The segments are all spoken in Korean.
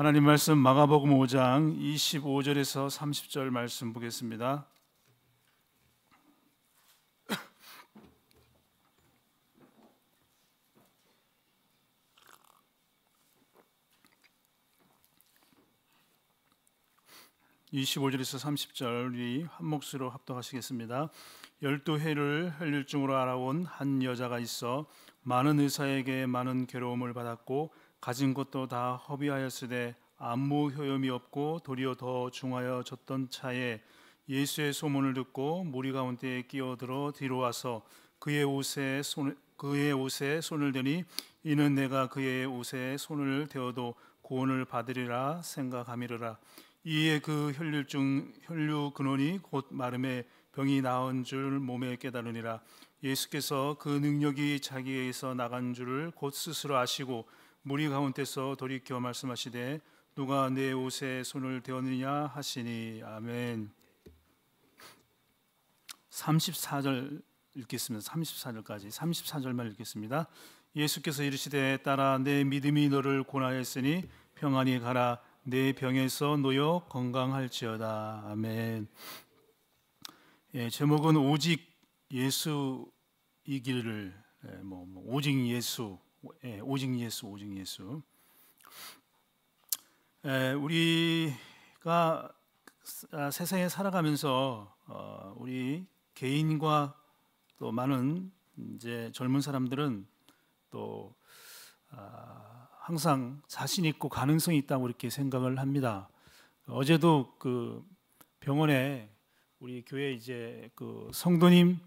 하나님 말씀 마가복음 5장 25절에서 30절 말씀 보겠습니다. (25절에서 30절) 우리 한 몫으로 합독하시겠습니다 열두 해를 혈률증으로 알아온 한 여자가 있어 많은 의사에게 많은 괴로움을 받았고 가진 것도 다 허비하였으되 안무 효염이 없고 도리어 더 중하여졌던 차에 예수의 소문을 듣고 무리 가운데에 끼어들어 뒤로 와서 그의 옷에 손 그의 옷에 손을 대니 이는 내가 그의 옷에 손을 대어도 구원을 받으리라 생각함이라 이에 그 혈류증 혈류 근원이 곧 마름에 병이 나은 줄 몸에 깨달으니라 예수께서 그 능력이 자기에서 나간 줄을 곧 스스로 아시고 무리 가운데서 돌이켜 말씀하시되 누가 내 옷에 손을 대었느냐 하시니 아멘. 34절 읽겠습니다. 34절까지 34절만 읽겠습니다. 예수께서 이르시되 따라 내 믿음이 너를 고나였으니 평안히 가라 내 병에서 놓여 건강할지어다 아멘. 예, 제목은 오직 예수 이길을 예, 뭐, 뭐 오직 예수 예, 오직 예수, 오직 예수. 예, 우리가 세상에 살아가면서 어, 우리 개인과 또 많은 이제 젊은 사람들은 또 아, 항상 자신 있고 가능성이 있다고 이렇게 생각을 합니다. 어제도 그 병원에 우리 교회 이제 그 성도님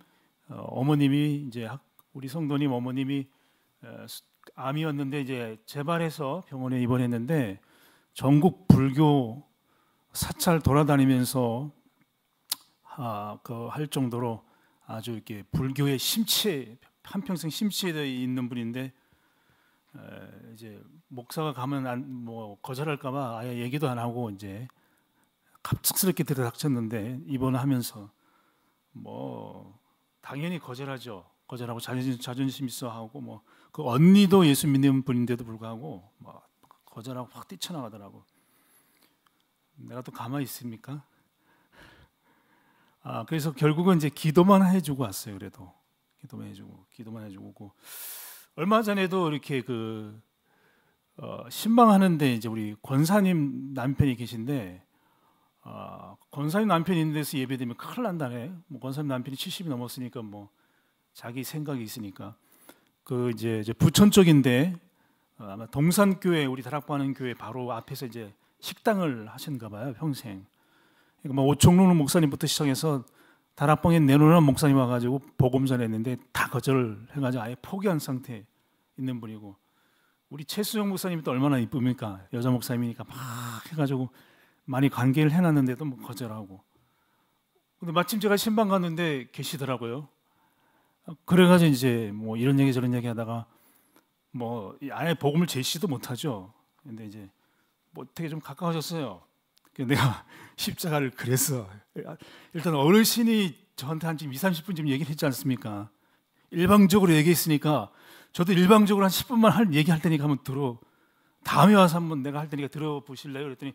어, 어머님이 이제 우리 성도님 어머님이 암이었는데 이제 재발해서 병원에 입원했는데 전국 불교 사찰 돌아다니면서 아, 그 할 정도로 아주 이렇게 불교의 심취 한평생 심취에 있는 분인데 이제 목사가 가면 안, 뭐 거절할까봐 아예 얘기도 안 하고 이제 갑작스럽게 들어닥쳤는데 입원하면서 뭐 당연히 거절하죠 거절하고 자존심, 자존심 있어 하고 뭐그 언니도 예수 믿는 분인데도 불구하고 막 뭐 거절하고 확 뛰쳐나가더라고. 내가 또 가만히 있습니까? 아 그래서 결국은 이제 기도만 해주고 왔어요. 그래도 기도만 해주고 기도만 해주고 얼마 전에도 이렇게 그 어, 신방하는데 이제 우리 권사님 남편이 계신데 어, 권사님 남편이 데서 예배드리면 큰일 난다네. 뭐 권사님 남편이 70이 넘었으니까 뭐 자기 생각이 있으니까 그 이제, 이제 부천 쪽인데 어, 아마 동산교회 우리 다락방하는 교회 바로 앞에서 이제 식당을 하신가 봐요 평생. 그러니까 뭐 오총로는 목사님부터 시작해서 다락방에 내놓는 목사님 와가지고 복음전 했는데 다 거절해가지고 아예 포기한 상태 있는 분이고 우리 최수정 목사님이 얼마나 이쁩니까 여자 목사님이니까 막 해가지고 많이 관계를 해놨는데도 뭐 거절하고 근데 마침 제가 신방 갔는데 계시더라고요 그래가지고 이제 뭐 이런 얘기 저런 얘기 하다가 뭐 아예 복음을 제시도 못하죠. 근데 이제 뭐 되게 좀 가까워졌어요. 내가 십자가를 그랬어. 일단 어르신이 저한테 한 지금 2, 30분 지금 얘기를 했지 않습니까? 일방적으로 얘기했으니까 저도 일방적으로 한 10분만 할 얘기할 테니까 한번 들어. 다음에 와서 한번 내가 할 테니까 들어보실래요? 그랬더니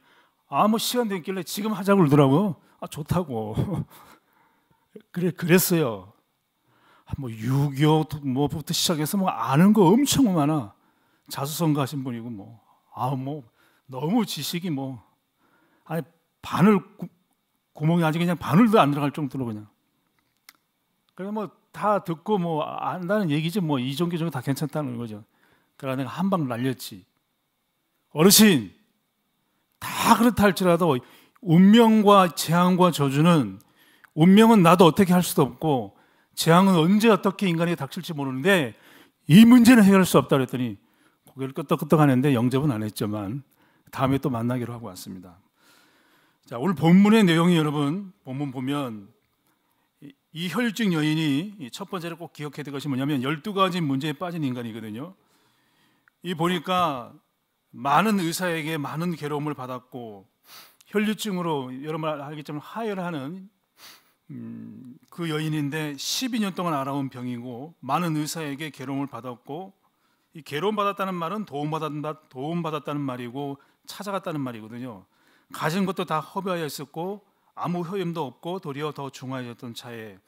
아무 뭐 시간 됐길래 지금 하자고 그러더라고. 요아 좋다고. 그래 그랬어요. 아, 뭐 유교 뭐부터 시작해서 뭐 아는 거 엄청 많아. 자수성가 하신 분이고 뭐아뭐 아, 뭐 너무 지식이 뭐 아니 바늘 구, 구멍이 아직 그냥 바늘도 안 들어갈 정도로 그냥. 그래 뭐다 듣고 뭐 아, 안다는 얘기지 뭐 이종교 종교 다 괜찮다는 거죠. 그러나 내가 한 방 날렸지. 어르신 다 그렇다 할지라도 운명과 재앙과 저주는 운명은 나도 어떻게 할 수도 없고 재앙은 언제 어떻게 인간에게 닥칠지 모르는데 이 문제는 해결할 수 없다 그랬더니 고개를 끄덕끄덕 하는데 영접은 안 했지만 다음에 또 만나기로 하고 왔습니다. 자, 오늘 본문의 내용이 여러분 본문 보면 이 혈증 여인이 첫 번째로 꼭 기억해야 될 것이 뭐냐면 12가지 문제에 빠진 인간이거든요. 이 보니까 많은 의사에게 많은 괴로움을 받았고 혈류증으로 여러분 알겠지만 하혈하는 음, 그 여인인데 12년 동안 알아온 병이고 많은 의사에게 괴로움을 받았고 이 괴로움 받았다는 말은 도움 받았다 도움 받았다는 말이고 찾아갔다는 말이거든요. 가진 것도 다 허비하여 있었고 아무 효임도 없고 도리어 더 중하여졌던 차에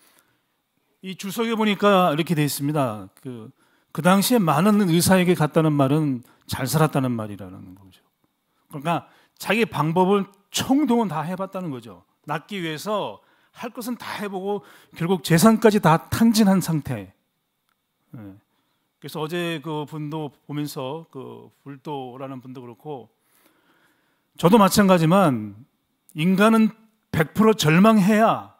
이 주석에 보니까 이렇게 돼 있습니다. 그, 그 당시에 많은 의사에게 갔다는 말은 잘 살았다는 말이라는 거죠. 그러니까 자기 방법을 총동원다 해봤다는 거죠. 낫기 위해서 할 것은 다 해보고 결국 재산까지 다 탕진한 상태. 예. 그래서 어제 그 분도 보면서 그 불도라는 분도 그렇고 저도 마찬가지만 인간은 100% 절망해야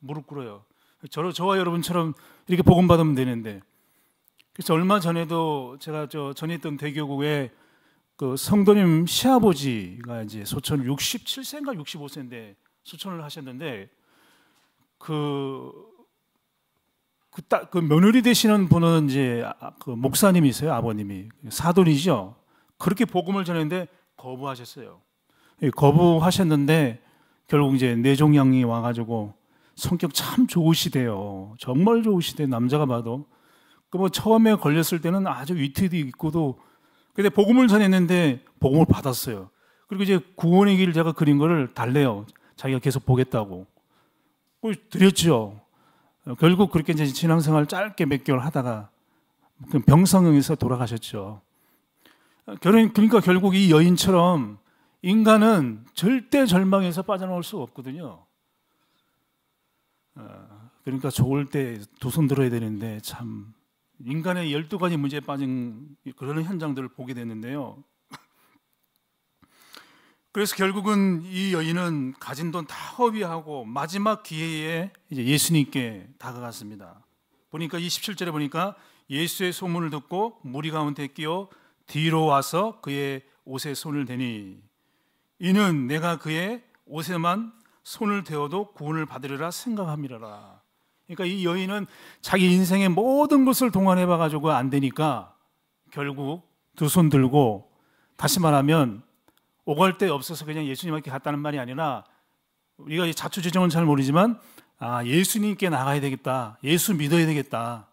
무릎 꿇어요. 저, 저와 여러분처럼 이렇게 복음 받으면 되는데 그래서 얼마 전에도 제가 저 전에 있던 대교구에 그 성도님 시아버지가 이제 소천 67세인가 65세인데 수천을 하셨는데 그그그그 그 그 며느리 되시는 분은 이제 아, 아, 그 목사님이세요 아버님이 사돈이죠 그렇게 복음을 전했는데 거부하셨어요 예, 거부하셨는데 결국 이제 내종양이 와가지고 성격 참 좋으시대요 정말 좋으시대 남자가 봐도 그 뭐 처음에 걸렸을 때는 아주 위트도 있고도 근데 복음을 전했는데 복음을 받았어요 그리고 이제 구원의 길 제가 그린 거를 달래요 자기가 계속 보겠다고 뭐 드렸죠. 결국 그렇게 이제 신앙생활 짧게 몇 개월 하다가 그 병성에서 돌아가셨죠. 결혼 그러니까 결국 이 여인처럼 인간은 절대 절망에서 빠져나올 수 없거든요. 어, 그러니까 좋을 때 두 손 들어야 되는데 참 인간의 열두 가지 문제에 빠진 그런 현장들을 보게 되는데요. 그래서 결국은 이 여인은 가진 돈 다 허비하고 마지막 기회에 이제 예수님께 다가갔습니다. 보니까 이7절에 보니까 예수의 소문을 듣고 무리 가운데 끼어 뒤로 와서 그의 옷에 손을 대니 이는 내가 그의 옷에만 손을 대어도 구원을 받으리라 생각함이라. 그러니까 이 여인은 자기 인생의 모든 것을 동원해 봐 가지고 안 되니까 결국 두 손 들고 다시 말하면 오갈 데 없어서 그냥 예수님한테 갔다는 말이 아니라 우리가 자초지종은 잘 모르지만 아 예수님께 나가야 되겠다 예수 믿어야 되겠다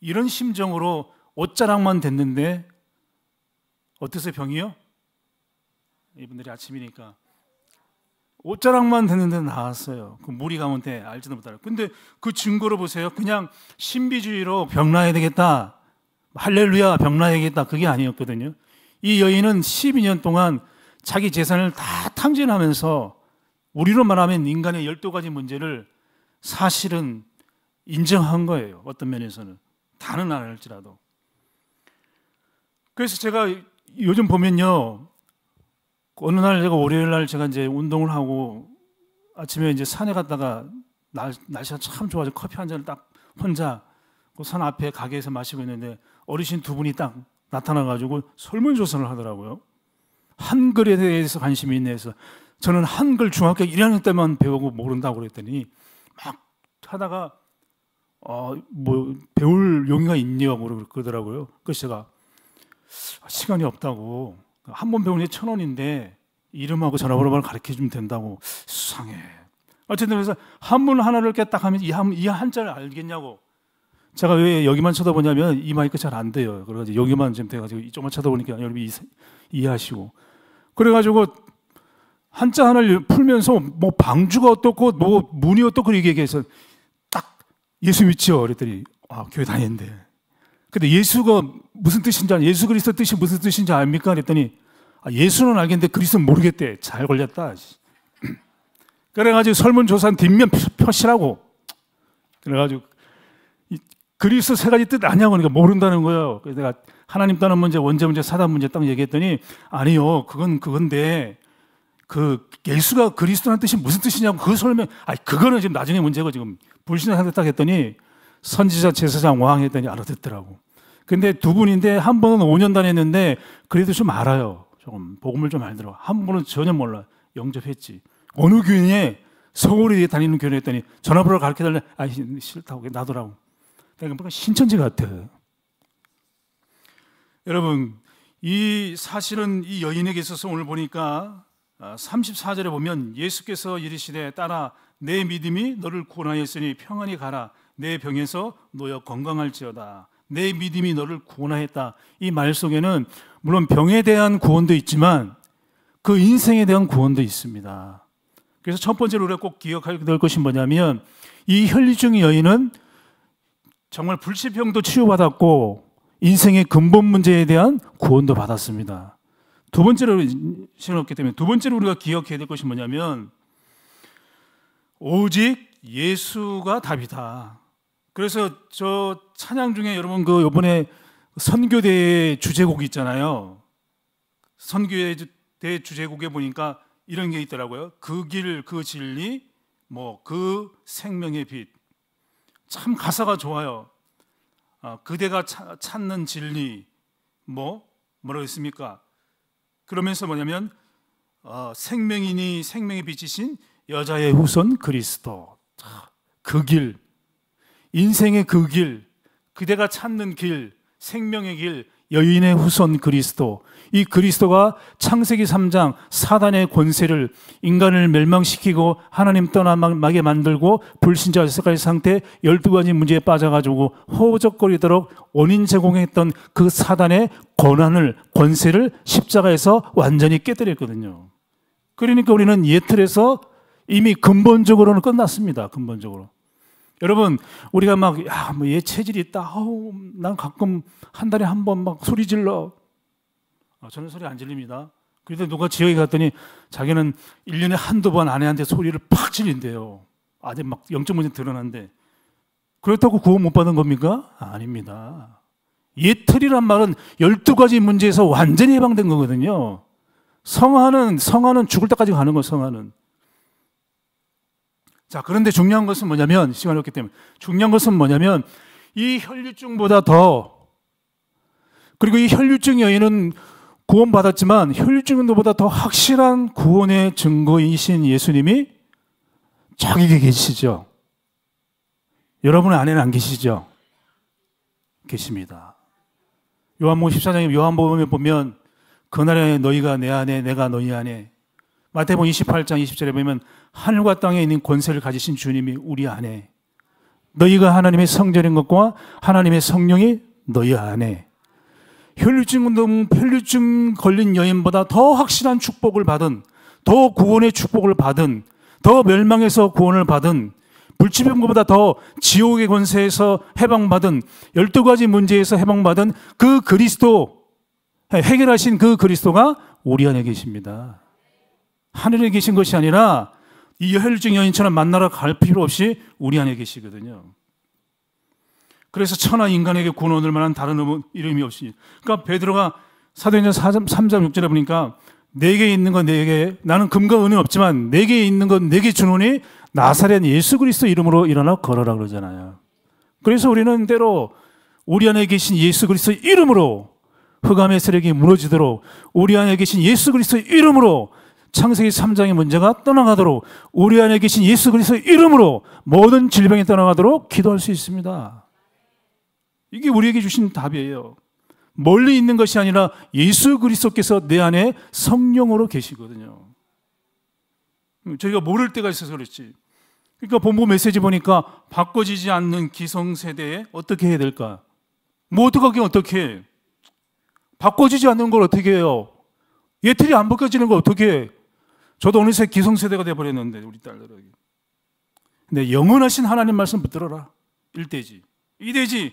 이런 심정으로 옷자락만 됐는데 어땠어요 병이요? 이분들이 아침이니까 옷자락만 됐는데 나왔어요 그 물이 가운데 알지도 못하고 근데 그 증거로 보세요 그냥 신비주의로 병나야 되겠다 할렐루야 병나야 되겠다 그게 아니었거든요 이 여인은 12년 동안 자기 재산을 다 탕진하면서 우리로 말하면 인간의 12가지 문제를 사실은 인정한 거예요. 어떤 면에서는. 다는 안 할지라도. 그래서 제가 요즘 보면요. 어느 날 제가 월요일 날 제가 이제 운동을 하고 아침에 이제 산에 갔다가 날, 날씨가 참 좋아서 커피 한 잔을 딱 혼자 그 산 앞에 가게에서 마시고 있는데 어르신 두 분이 딱 나타나가지고 설문조사를 하더라고요. 한글에 대해서 관심이 있네 해서 저는 한글 중학교 1학년 때만 배우고 모른다고 그랬더니 막 하다가 어, 뭐 배울 용의가 있냐고 뭐 그러더라고요. 그래서 제가 아, 시간이 없다고 한 번 배우니 천 원인데 이름하고 전화번호만 가르쳐 주면 된다고 수상해. 어쨌든 그래서 한문 하나를 깨딱 하면 이, 한, 이 한자를 알겠냐고 제가 왜 여기만 쳐다보냐면 이 마이크 잘안 돼요. 그래가 여기만 지금 돼가지고 이쪽만 쳐다보니까 여러분이 해하시고 그래가지고 한자 하나를 풀면서 뭐 방주가 어떻고 뭐 문이 어떻고 얘기해서 딱 예수 믿지요. 그랬더니 아 교회 다니데 근데 예수가 무슨 뜻인지 예수 그리스도 뜻이 무슨 뜻인지 압니까? 그랬더니 아, 예수는 알겠는데 그리스도는 모르겠대. 잘 걸렸다. 그래가지고 설문조사한 뒷면 표시라고 그래가지고 그리스 세 가지 뜻아니야그러니까 모른다는 거예요. 그래서 내가 하나님 따는 문제, 원죄 문제, 사단 문제 딱 얘기했더니 아니요, 그건 그건데 그 예수가 그리스도란 뜻이 무슨 뜻이냐고 그 설명, 아 그거는 지금 나중에 문제고 지금 불신을 한대 딱 했더니 선지자 제사장 왕 했더니 알아듣더라고. 근데 두 분인데 한 분은 5년 다녔는데 그래도 좀 알아요. 조금 복음을 좀 알더라고. 한 분은 전혀 몰라. 영접했지. 어느 교인에 서울에 다니는 교인했더니 전화번호 가르쳐 달래. 아 싫다고 나더라고 내가 뭔가 신천지 같아. 여러분, 이 사실은 이 여인에게 있어서 오늘 보니까 34절에 아, 보면 예수께서 이르시되 따라 내 믿음이 너를 구원하였으니 평안히 가라. 내 병에서 놓여 건강할지어다. 내 믿음이 너를 구원하였다. 이 말 속에는 물론 병에 대한 구원도 있지만 그 인생에 대한 구원도 있습니다. 그래서 첫 번째로 우리가 꼭기억할 것이 뭐냐면 이 혈리중 여인은 정말 불치병도 치유받았고 인생의 근본 문제에 대한 구원도 받았습니다. 두 번째로 시간 없기 때문에 두 번째로 우리가 기억해야 될 것이 뭐냐면 오직 예수가 답이다. 그래서 저 찬양 중에 여러분 그 이번에 선교대의 주제곡 있잖아요. 선교대 의 주제곡에 보니까 이런 게 있더라고요. 그 길, 그 진리, 뭐 그 생명의 빛. 참 가사가 좋아요. 아, 그대가 차, 찾는 진리 뭐 뭐라고 했습니까? 그러면서 뭐냐면 어, 생명이니 생명의 빛이신 여자의 후손 그리스도 그길 인생의 그길 그대가 찾는 길 생명의 길 여인의 후손 그리스도. 이 그리스도가 창세기 3장 사단의 권세를 인간을 멸망시키고 하나님 떠나게 만들고 불신자 세까지 상태 12가지 문제에 빠져가지고 허우적거리도록 원인 제공했던 그 사단의 권한을, 권세를 십자가에서 완전히 깨뜨렸거든요. 그러니까 우리는 예틀에서 이미 근본적으로는 끝났습니다. 근본적으로. 여러분 우리가 막 야 뭐 얘 체질이 있다. 아우 난 가끔 한 달에 한 번 막 소리 질러. 아, 저는 소리 안 질립니다. 그런데 누가 지역에 갔더니 자기는 1년에 한두 번 아내한테 소리를 팍 질린대요. 아직 막 영적 문제 드러난데 그렇다고 구원 못 받은 겁니까? 아, 아닙니다. 예틀이란 말은 12가지 문제에서 완전히 해방된 거거든요. 성화는 성화는 죽을 때까지 가는 거예요, 성화는. 자, 그런데 중요한 것은 뭐냐면 시간이 없기 때문에 중요한 것은 뭐냐면 이 혈류증보다 더 그리고 이 혈류증 여인은 구원받았지만 혈류증보다 더 확실한 구원의 증거이신 예수님이 자기에게 계시죠. 여러분 안에는 안 계시죠? 계십니다. 요한복음 14장에 요한복음에 보면 그날에 너희가 내 안에 내가 너희 안에 마태복음 28장 20절에 보면 하늘과 땅에 있는 권세를 가지신 주님이 우리 안에 너희가 하나님의 성전인 것과 하나님의 성령이 너희 안에 혈류증 운동, 혈류증 걸린 여인보다 더 확실한 축복을 받은 더 구원의 축복을 받은 더 멸망에서 구원을 받은 불치병보다 더 지옥의 권세에서 해방받은 1 2 가지 문제에서 해방받은 그 그리스도 해결하신 그 그리스도가 우리 안에 계십니다. 하늘에 계신 것이 아니라 이 혈증 여인처럼 만나러 갈 필요 없이 우리 안에 계시거든요. 그래서 천하 인간에게 구원 얻을 만한 다른 이름이 없이 그러니까 베드로가 사도행전 3장, 3장 6절에 보니까 내게 있는 건 내게 나는 금과 은은 없지만 내게 있는 건 내게 주노니 나사렛 예수 그리스도 이름으로 일어나 걸어라 그러잖아요. 그래서 우리는 때로 우리 안에 계신 예수 그리스도 이름으로 흑암의 세력이 무너지도록 우리 안에 계신 예수 그리스도 이름으로 창세기 3장의 문제가 떠나가도록 우리 안에 계신 예수 그리스도의 이름으로 모든 질병이 떠나가도록 기도할 수 있습니다. 이게 우리에게 주신 답이에요. 멀리 있는 것이 아니라 예수 그리스도께서 내 안에 성령으로 계시거든요. 저희가 모를 때가 있어서 그렇지. 그러니까 본부 메시지 보니까 바꿔지지 않는 기성세대에 어떻게 해야 될까? 뭐어떡게 어떻게 해? 바꿔지지 않는 걸 어떻게 해요? 예틀이 안 벗겨지는 걸 어떻게 해? 저도 어느새 기성세대가 되어버렸는데 우리 딸들에게. 근데 영원하신 하나님 말씀 붙들어라. 1대지. 2대지.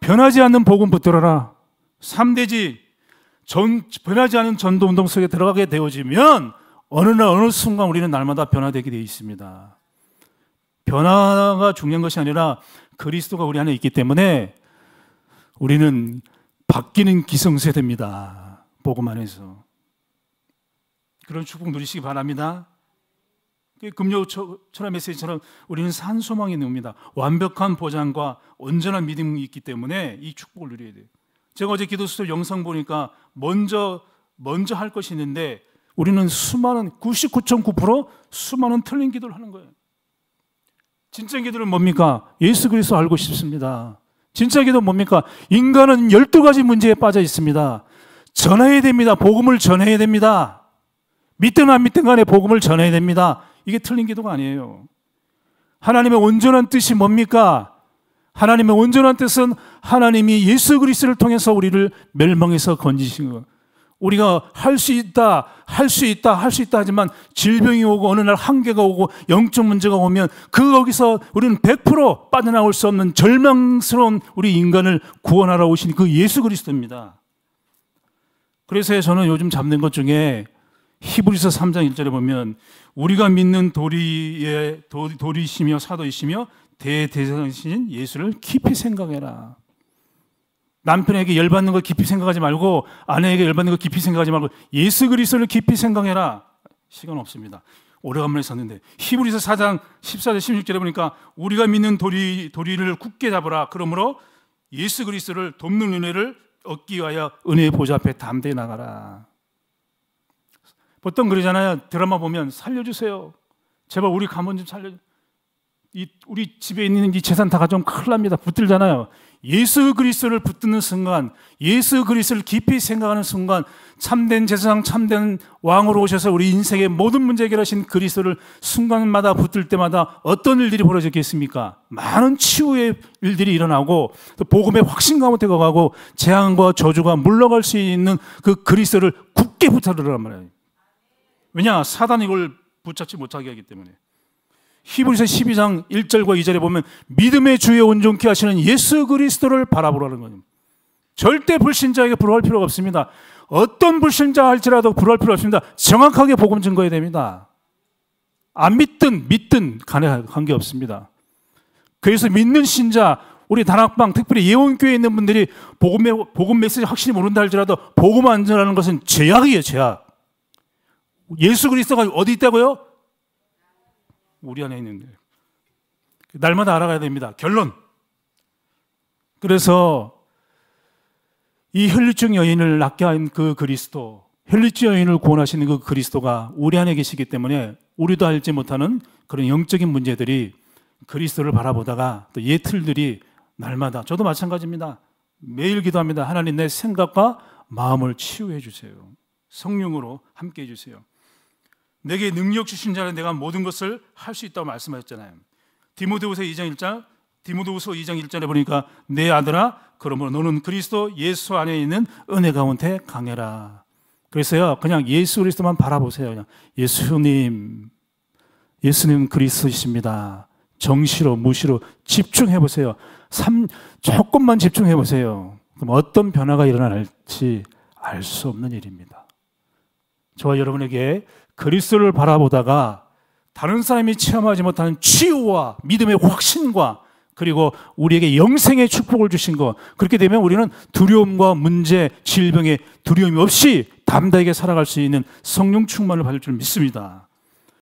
변하지 않는 복음 붙들어라. 3대지. 전, 변하지 않은 전도운동 속에 들어가게 되어지면 어느 날 어느 순간 우리는 날마다 변화되게 되어 있습니다. 변화가 중요한 것이 아니라 그리스도가 우리 안에 있기 때문에 우리는 바뀌는 기성세대입니다. 복음 안에서. 그런 축복 누리시기 바랍니다. 그 금요 초, 철 메시지처럼 우리는 산소망이 놉니다. 완벽한 보장과 온전한 믿음이 있기 때문에 이 축복을 누려야 돼요. 제가 어제 기도 수술 영상 보니까 먼저 먼저 할 것이 있는데 우리는 수많은 99.9% 수많은 틀린 기도를 하는 거예요. 진짜 기도는 뭡니까? 예수 그리스도 알고 싶습니다. 진짜 기도 뭡니까? 인간은 12가지 문제에 빠져 있습니다. 전해야 됩니다. 복음을 전해야 됩니다. 믿든 안 믿든 간에 복음을 전해야 됩니다. 이게 틀린 기도가 아니에요. 하나님의 온전한 뜻이 뭡니까? 하나님의 온전한 뜻은 하나님이 예수 그리스도를 통해서 우리를 멸망해서 건지신 것. 우리가 할 수 있다, 할 수 있다, 할 수 있다 하지만 질병이 오고 어느 날 한계가 오고 영적 문제가 오면 그 거기서 우리는 100% 빠져나올 수 없는 절망스러운 우리 인간을 구원하러 오신 그 예수 그리스도입니다. 그래서 저는 요즘 잡는 것 중에 히브리서 3장 1절에 보면 우리가 믿는 도리의 도리시며 사도이시며 대대상이신 예수를 깊이 생각해라. 남편에게 열받는 걸 깊이 생각하지 말고 아내에게 열받는 걸 깊이 생각하지 말고 예수 그리스도를 깊이 생각해라. 시간 없습니다. 오래간만에 샀는데 히브리서 4장 14절 16절에 보니까 우리가 믿는 도리 도리를 굳게 잡으라. 그러므로 예수 그리스도를 돕는 은혜를 얻기 위하여 은혜의 보좌 앞에 담대히 나가라. 보통 그러잖아요. 드라마 보면 살려주세요. 제발 우리 가문 좀 살려. 이 우리 집에 있는 이 재산 다가져오 큰일 납니다. 붙들잖아요. 예수 그리스도를 붙드는 순간, 예수 그리스도를 깊이 생각하는 순간, 참된 재사 참된 왕으로 오셔서 우리 인생의 모든 문제 해결하신 그리스도를 순간마다 붙들 때마다 어떤 일들이 벌어졌겠습니까? 많은 치유의 일들이 일어나고 또 복음의 확신 가운데 가고 재앙과 저주가 물러갈 수 있는 그 그리스도를 굳게 붙들으란 말이에요. 왜냐? 사단이 이걸 붙잡지 못하게 하기 때문에. 히브리서 12장 1절과 2절에 보면 믿음의 주의 온전케 하시는 예수 그리스도를 바라보라는 겁니다. 절대 불신자에게 불화할 필요가 없습니다. 어떤 불신자 할지라도 불화할 필요 없습니다. 정확하게 복음 증거해야 됩니다. 안 믿든 믿든 간에 관계 없습니다. 그래서 믿는 신자 우리 단학방 특별히 예원교회에 있는 분들이 복음의 복음 메시지 확실히 모른다 할지라도 복음 안전하는 것은 죄악이에요, 죄악. 예수 그리스도가 어디 있다고요? 우리 안에 있는데. 날마다 알아가야 됩니다. 결론. 그래서 이 혈류증 여인을 낫게 한 그 그리스도, 혈류증 여인을 구원하시는 그 그리스도가 우리 안에 계시기 때문에 우리도 알지 못하는 그런 영적인 문제들이 그리스도를 바라보다가 또 예틀들이 날마다 저도 마찬가지입니다. 매일 기도합니다. 하나님 내 생각과 마음을 치유해 주세요. 성령으로 함께 해 주세요. 내게 능력 주신 자는 내가 모든 것을 할 수 있다고 말씀하셨잖아요. 디모데후서 2장 1절, 디모데후서 2장 1절에 보니까 내 아들아, 그러므로 너는 그리스도 예수 안에 있는 은혜 가운데 강해라. 그래서요, 그냥 예수 그리스도만 바라보세요. 그냥 예수님, 예수님 그리스도십니다 정시로 무시로 집중해 보세요. 삼 조금만 집중해 보세요. 그럼 어떤 변화가 일어날지 알 수 없는 일입니다. 저와 여러분에게 그리스도를 바라보다가 다른 사람이 체험하지 못하는 치유와 믿음의 확신과 그리고 우리에게 영생의 축복을 주신 것. 그렇게 되면 우리는 두려움과 문제, 질병의 두려움이 없이 담대하게 살아갈 수 있는 성령 충만을 받을 줄 믿습니다.